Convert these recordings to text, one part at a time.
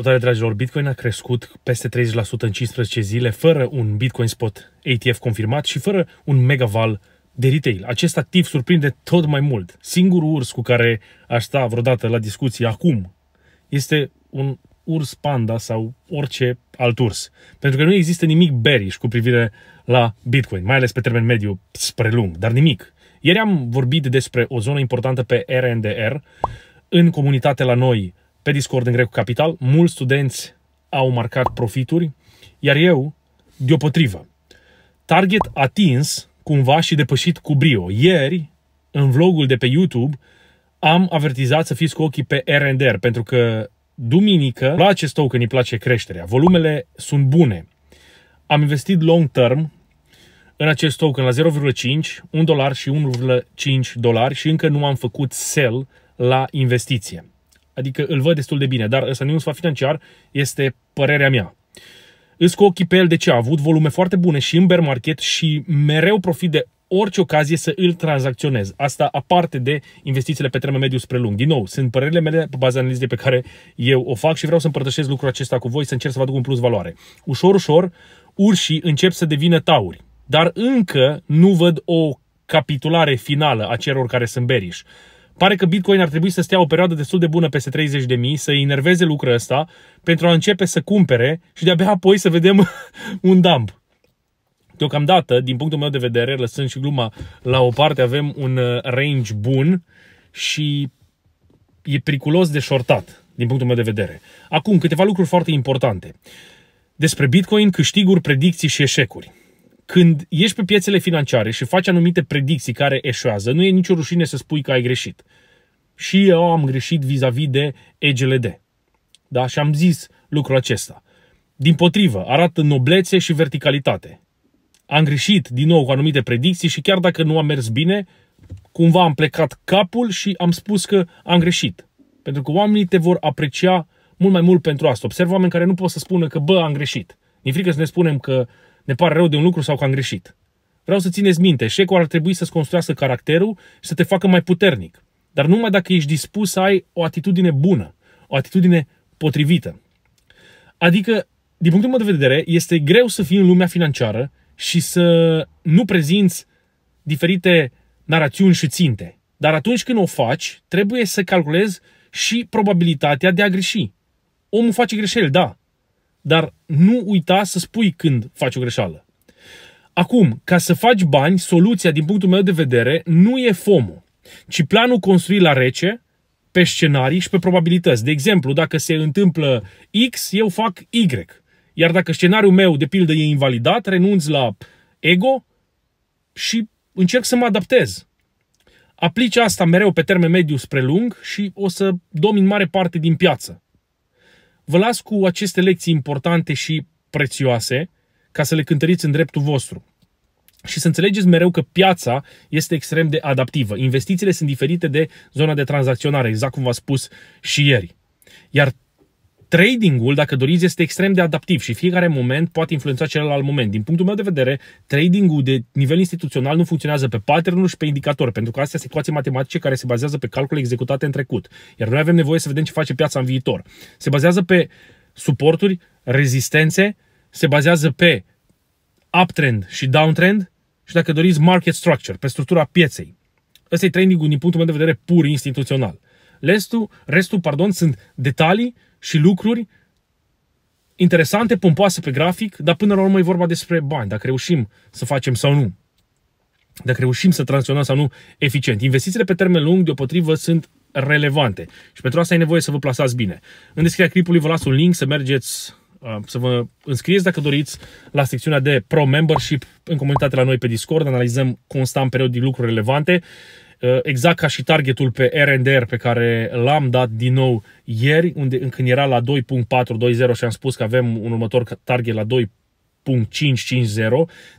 Salutare dragilor, Bitcoin a crescut peste 30% în 15 zile fără un Bitcoin Spot ETF confirmat și fără un megaval de retail. Acest activ surprinde tot mai mult. Singurul urs cu care aș sta vreodată la discuții acum este un urs panda sau orice alt urs. Pentru că nu există nimic bearish cu privire la Bitcoin, mai ales pe termen mediu spre lung, dar nimic. Ieri am vorbit despre o zonă importantă pe RNDR, în comunitate la noi pe Discord în Greco Capital, mulți studenți au marcat profituri, iar eu, deopotrivă. Target atins cumva și depășit cu brio. Ieri, în vlogul de pe YouTube, am avertizat să fiți cu ochii pe RNDR, pentru că duminică, la acest token îi place creșterea. Volumele sunt bune. Am investit long term în acest token la 0,5, 1 dolar și 1,5 dolari și încă nu am făcut sell la investiție. Adică îl văd destul de bine, dar să nu un sfat financiar, este părerea mea. Îs cu ochii pe el de ce a avut volume foarte bune și în bear market și mereu profit de orice ocazie să îl tranzacționez. Asta aparte de investițiile pe termen mediu spre lung. Din nou, sunt părerile mele pe baza analizei pe care eu o fac și vreau să împărtășesc lucrul acesta cu voi, să încerc să vă aduc un plus valoare. Ușor, ușor, urșii încep să devină tauri, dar încă nu văd o capitulare finală a celor care sunt beriși. Pare că Bitcoin ar trebui să stea o perioadă destul de bună peste 30 de mii, să enerveze lucrul ăsta pentru a începe să cumpere și de-abia apoi să vedem un dump. Deocamdată, din punctul meu de vedere, lăsând și gluma la o parte, avem un uh, range bun și e periculos de shortat, din punctul meu de vedere. Acum, câteva lucruri foarte importante. Despre Bitcoin, câștiguri, predicții și eșecuri când ești pe piețele financiare și faci anumite predicții care eșuează, nu e nicio rușine să spui că ai greșit. Și eu am greșit vis-a-vis de EGLD. Da? Și am zis lucrul acesta. Din potrivă, arată noblețe și verticalitate. Am greșit din nou cu anumite predicții și chiar dacă nu a mers bine, cumva am plecat capul și am spus că am greșit. Pentru că oamenii te vor aprecia mult mai mult pentru asta. Observ oameni care nu pot să spună că, bă, am greșit. Din frică să ne spunem că ne pare rău de un lucru sau că am greșit. Vreau să țineți minte, eșecul ar trebui să-ți construiască caracterul și să te facă mai puternic. Dar numai dacă ești dispus să ai o atitudine bună, o atitudine potrivită. Adică, din punctul meu de vedere, este greu să fii în lumea financiară și să nu prezinți diferite narațiuni și ținte. Dar atunci când o faci, trebuie să calculezi și probabilitatea de a greși. Omul face greșeli, da, dar nu uita să spui când faci o greșeală. Acum, ca să faci bani, soluția din punctul meu de vedere nu e FOMO, ci planul construit la rece, pe scenarii și pe probabilități. De exemplu, dacă se întâmplă X, eu fac Y. Iar dacă scenariul meu, de pildă, e invalidat, renunț la ego și încerc să mă adaptez. Aplici asta mereu pe termen mediu spre lung și o să domini mare parte din piață. Vă las cu aceste lecții importante și prețioase ca să le cântăriți în dreptul vostru. Și să înțelegeți mereu că piața este extrem de adaptivă. Investițiile sunt diferite de zona de tranzacționare, exact cum v-a spus și ieri. Iar tradingul, dacă doriți, este extrem de adaptiv și fiecare moment poate influența celălalt moment. Din punctul meu de vedere, tradingul de nivel instituțional nu funcționează pe pattern și pe indicator, pentru că astea sunt situații matematice care se bazează pe calcule executate în trecut. Iar noi avem nevoie să vedem ce face piața în viitor. Se bazează pe suporturi, rezistențe, se bazează pe uptrend și downtrend și, dacă doriți, market structure, pe structura pieței. Ăsta e tradingul din punctul meu de vedere pur instituțional. Restul, restul pardon, sunt detalii și lucruri interesante, pompoase pe grafic, dar până la urmă e vorba despre bani, dacă reușim să facem sau nu. Dacă reușim să tranzacționăm sau nu eficient. Investițiile pe termen lung, deopotrivă, sunt relevante și pentru asta ai nevoie să vă plasați bine. În descrierea clipului vă las un link să mergeți uh, să vă înscrieți dacă doriți la secțiunea de Pro Membership în comunitate la noi pe Discord, analizăm constant perioadii lucruri relevante Eh, exact ca și targetul pe RNDR pe care l-am dat din nou ieri, unde când era la 2.4, 2.0 și am spus că avem un următor target la 2.550,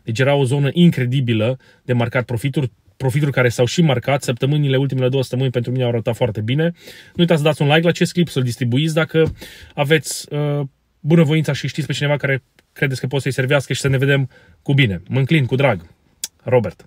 deci era o zonă incredibilă de marcat profituri, profituri care s-au și marcat. Săptămânile, ultimele două săptămâni pentru mine au arătat foarte bine. Nu uitați să dați un like la acest clip, să-l distribuiți dacă aveți uh, bunăvoința și știți pe cineva care credeți că poate să-i servească și să ne vedem cu bine. Mă înclin cu drag. Robert.